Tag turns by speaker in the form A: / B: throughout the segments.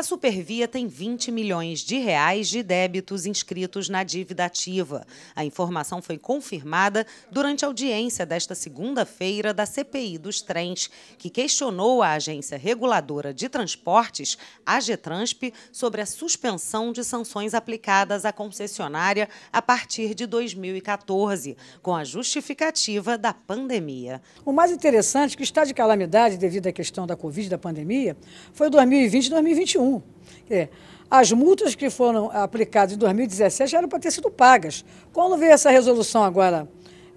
A: A Supervia tem 20 milhões de reais de débitos inscritos na dívida ativa. A informação foi confirmada durante a audiência desta segunda-feira da CPI dos trens, que questionou a Agência Reguladora de Transportes, a Getransp, sobre a suspensão de sanções aplicadas à concessionária a partir de 2014, com a justificativa da pandemia.
B: O mais interessante é que está de calamidade devido à questão da Covid, da pandemia, foi 2020 e 2021 Dizer, as multas que foram aplicadas em 2017 já eram para ter sido pagas. Quando veio essa resolução agora,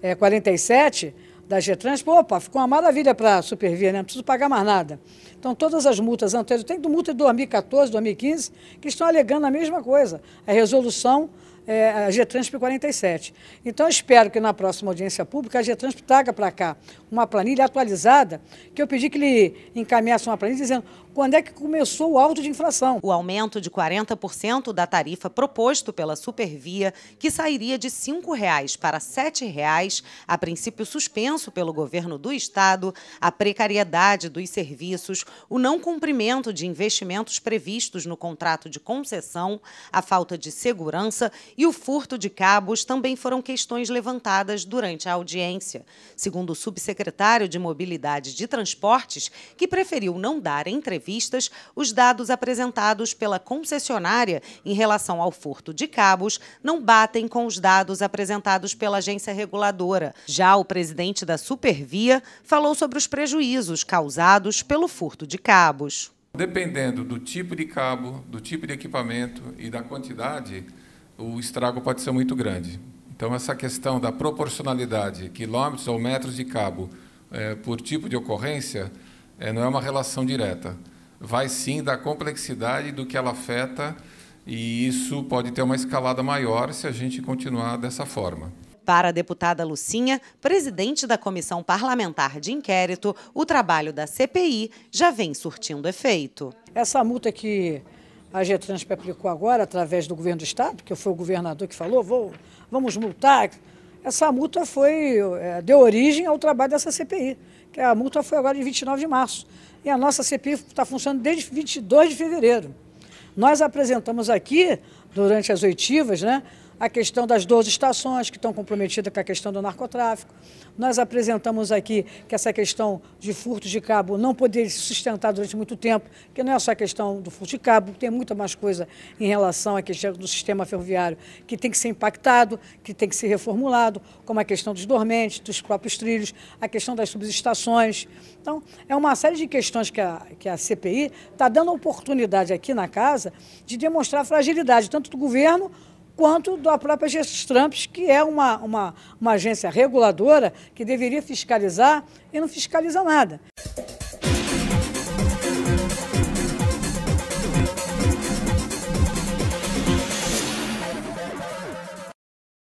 B: é, 47, da Getrans, opa, ficou uma maravilha para a Supervia, né? não preciso pagar mais nada. Então, todas as multas anteriores, tem multa de 2014, 2015, que estão alegando a mesma coisa. A resolução é, a Getransp 47. Então, espero que na próxima audiência pública a Getransp traga para cá uma planilha atualizada, que eu pedi que ele encaminhasse uma planilha dizendo quando é que começou o alto de inflação. O aumento
A: de 40% da tarifa proposto pela Supervia, que sairia de R$ 5,00 para R$ 7,00, a princípio suspenso pelo governo do Estado, a precariedade dos serviços, o não cumprimento de investimentos previstos no contrato de concessão, a falta de segurança e o furto de cabos também foram questões levantadas durante a audiência, segundo o subsecretário de Mobilidade de Transportes, que preferiu não dar entrevistas, os dados apresentados pela concessionária em relação ao furto de cabos não batem com os dados apresentados pela agência reguladora. Já o presidente da Supervia falou sobre os prejuízos causados pelo furto de cabos.
C: Dependendo do tipo de cabo, do tipo de equipamento e da quantidade, o estrago pode ser muito grande. Então, essa questão da proporcionalidade, quilômetros ou metros de cabo é, por tipo de ocorrência, é, não é uma relação direta. Vai sim da complexidade do que ela afeta, e isso pode ter uma escalada maior se a gente continuar dessa forma.
A: Para a deputada Lucinha, presidente da Comissão Parlamentar de Inquérito, o
B: trabalho da CPI já vem surtindo efeito. Essa multa que a Getrans aplicou agora, através do governo do Estado, que foi o governador que falou, vou, vamos multar. Essa multa foi, é, deu origem ao trabalho dessa CPI, que a multa foi agora de 29 de março. E a nossa CPI está funcionando desde 22 de fevereiro. Nós apresentamos aqui, durante as oitivas, né, a questão das 12 estações que estão comprometidas com a questão do narcotráfico. Nós apresentamos aqui que essa questão de furto de cabo não poderia se sustentar durante muito tempo, que não é só a questão do furto de cabo, tem muita mais coisa em relação à questão do sistema ferroviário que tem que ser impactado, que tem que ser reformulado, como a questão dos dormentes, dos próprios trilhos, a questão das subestações. Então, é uma série de questões que a, que a CPI está dando oportunidade aqui na casa de demonstrar a fragilidade, tanto do governo quanto da própria Gestos Trumps, que é uma, uma, uma agência reguladora que deveria fiscalizar e não fiscaliza nada.